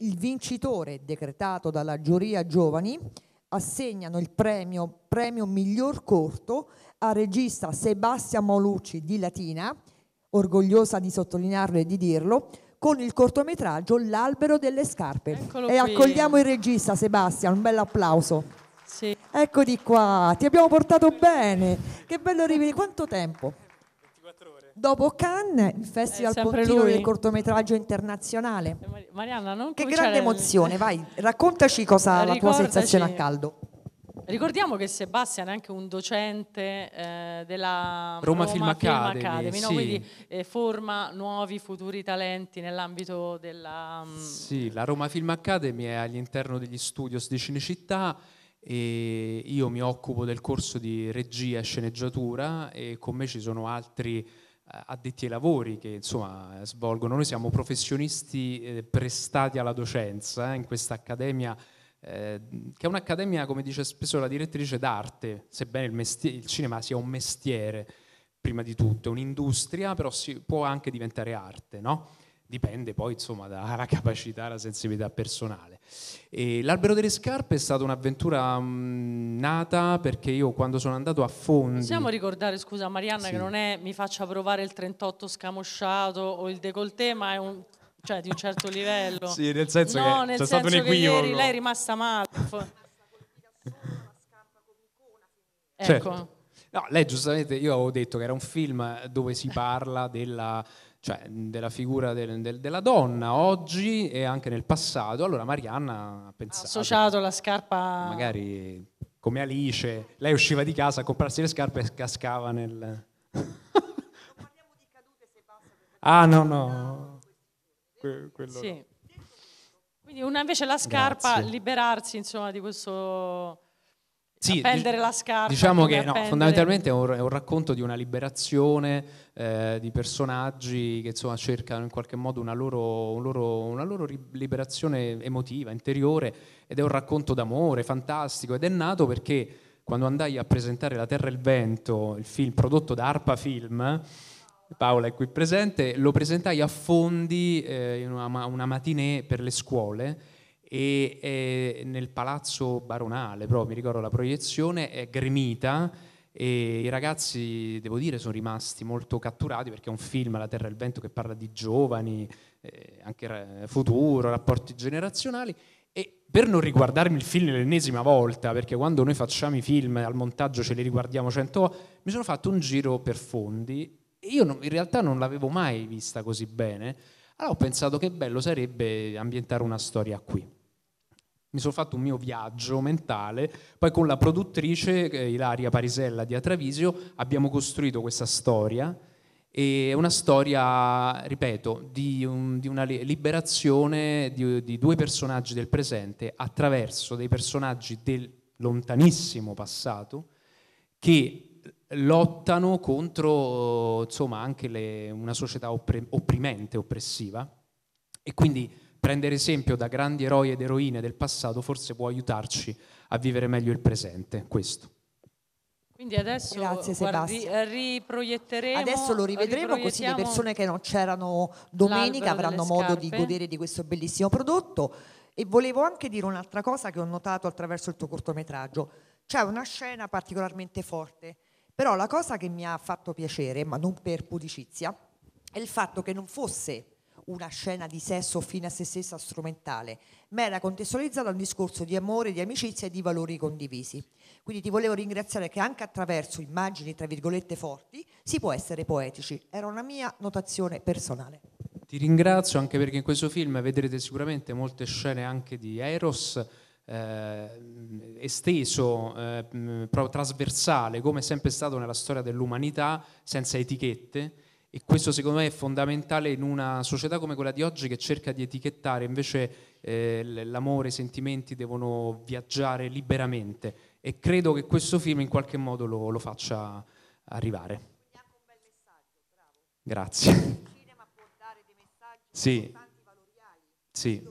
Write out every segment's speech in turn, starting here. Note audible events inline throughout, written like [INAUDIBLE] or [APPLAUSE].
il vincitore decretato dalla giuria giovani assegnano il premio, premio miglior corto a regista Sebastia Molucci di Latina, orgogliosa di sottolinearlo e di dirlo, con il cortometraggio L'albero delle scarpe. Eccolo e qui. accogliamo il regista Sebastia, un bel applauso. Sì. Eccoti qua, ti abbiamo portato bene. Che bello rivedere, quanto tempo? 24 ore. Dopo Cannes, il eh, Festival Pontino lui. del cortometraggio internazionale. Eh, Marianna, non Che grande emozione, [LAUGHS] vai, raccontaci cosa la tua sensazione a caldo. Ricordiamo che Sebastian è anche un docente eh, della Roma, Roma Film Academy, Film Academy no? sì. quindi eh, forma nuovi futuri talenti nell'ambito della... Um... Sì, la Roma Film Academy è all'interno degli studios di Cinecittà e io mi occupo del corso di regia e sceneggiatura e con me ci sono altri eh, addetti ai lavori che insomma svolgono. Noi siamo professionisti eh, prestati alla docenza eh, in questa accademia eh, che è un'accademia, come dice spesso la direttrice, d'arte, sebbene il, mestiere, il cinema sia un mestiere prima di tutto, è un'industria, però si può anche diventare arte, no? dipende poi insomma, dalla capacità, dalla sensibilità personale. E l'albero delle scarpe è stata un'avventura mh, mm, nata perché io quando sono andato a fondi... Possiamo ricordare, scusa Marianna, sì. che non è mi faccia provare il 38 scamosciato o il décolleté, ma è un cioè di un certo livello. [LAUGHS] sì, nel senso no, che nel c'è stato un equivoco. Ieri lei è rimasta male. [LAUGHS] certo. Ecco. No, lei giustamente, io avevo detto che era un film dove si parla della cioè della figura del, del, della donna oggi e anche nel passato. Allora Marianna ha pensato... Ha associato la scarpa... Magari come Alice, lei usciva di casa a comprarsi le scarpe e cascava nel... Non parliamo di cadute se passa... ah no no, que- quello sì. no. Quindi una invece la scarpa, Grazie. liberarsi insomma di questo sì, appendere la scarpa. Diciamo che no, fondamentalmente è un, è un, racconto di una liberazione eh, di personaggi che insomma, cercano in qualche modo una loro, un loro, una loro, liberazione emotiva, interiore ed è un racconto d'amore fantastico ed è nato perché quando andai a presentare La Terra e il Vento, il film prodotto da Arpa Film, Paola è qui presente, lo presentai a Fondi eh, in una, una matinée per le scuole e eh, nel palazzo baronale, proprio mi ricordo la proiezione, è gremita e i ragazzi, devo dire, sono rimasti molto catturati perché è un film, La Terra e il Vento, che parla di giovani, eh, anche futuro, rapporti generazionali. E per non riguardarmi il film l'ennesima volta, perché quando noi facciamo i film al montaggio ce li riguardiamo cento volte, mi sono fatto un giro per fondi e io non, in realtà non l'avevo mai vista così bene. Allora ho pensato che bello sarebbe ambientare una storia qui mi sono fatto un mio viaggio mentale, poi con la produttrice eh, Ilaria Parisella di Atravisio abbiamo costruito questa storia, è una storia, ripeto, di, un, di una liberazione di, di, due personaggi del presente attraverso dei personaggi del lontanissimo passato che lottano contro insomma, anche le, una società opprimente, oppressiva e quindi prendere esempio da grandi eroi ed eroine del passato forse può aiutarci a vivere meglio il presente. Questo. Quindi adesso Grazie, guardi, riproietteremo. Adesso lo rivedremo così le persone che non c'erano domenica avranno modo scarpe. di godere di questo bellissimo prodotto. E volevo anche dire un'altra cosa che ho notato attraverso il tuo cortometraggio. C'è una scena particolarmente forte, però la cosa che mi ha fatto piacere, ma non per pudicizia, è il fatto che non fosse una scena di sesso fine a se stessa strumentale, ma era contestualizzata a un discorso di amore, di amicizia e di valori condivisi. Quindi ti volevo ringraziare che anche attraverso immagini, tra virgolette, forti, si può essere poetici. Era una mia notazione personale. Ti ringrazio anche perché in questo film vedrete sicuramente molte scene anche di Eros. Eh, esteso, eh, proprio trasversale, come è sempre stato nella storia dell'umanità, senza etichette, e questo secondo me è fondamentale in una società come quella di oggi che cerca di etichettare, invece eh, l'amore, i sentimenti devono viaggiare liberamente e credo che questo film in qualche modo lo, lo faccia arrivare. Grazie. Il cinema può dare dei messaggi sì. sì.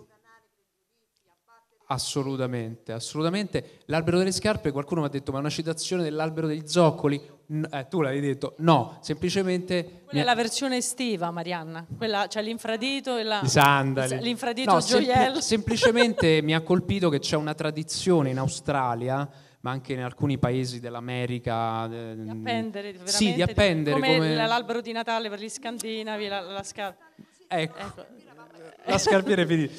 Assolutamente, assolutamente. L'albero delle scarpe, qualcuno mi ha detto, ma è una citazione dell'albero degli zoccoli? N- eh, tu l'hai detto, no, semplicemente... Quella è la versione estiva, Marianna, quella c'è cioè l'infradito e la... I sandali. L'infradito no, gioiello. Sempl- [LAUGHS] semplicemente mi ha colpito che c'è una tradizione in Australia ma anche in alcuni paesi dell'America. Eh, di appendere, sì, di appendere. Come, come... l'albero di Natale per gli scandinavi, la, la scarpa. Ecco, ecco. la scarpiera è finita.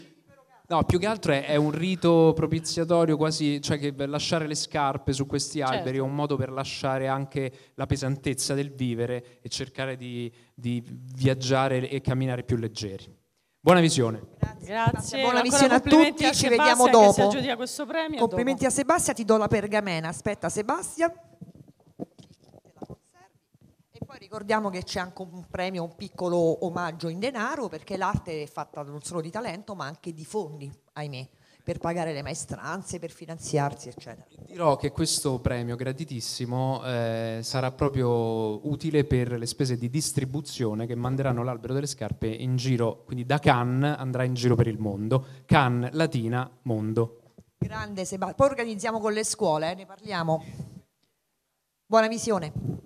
No, più che altro è, è, un rito propiziatorio quasi, cioè che lasciare le scarpe su questi certo. alberi è certo. un modo per lasciare anche la pesantezza del vivere e cercare di, di viaggiare e camminare più leggeri. Buona visione. Grazie. Grazie. Buona visione a tutti, a ci vediamo dopo. Complimenti dopo. a Sebastia, ti do la pergamena. Aspetta Sebastia. Ricordiamo che c'è anche un premio, un piccolo omaggio in denaro perché l'arte è fatta non solo di talento ma anche di fondi, ahimè, per pagare le maestranze, per finanziarsi, eccetera. Dirò che questo premio graditissimo eh, sarà proprio utile per le spese di distribuzione che manderanno l'albero delle scarpe in giro, quindi da Cannes andrà in giro per il mondo, Cannes, Latina, mondo. Grande Sebastiano, poi organizziamo con le scuole, eh, ne parliamo. Buona visione.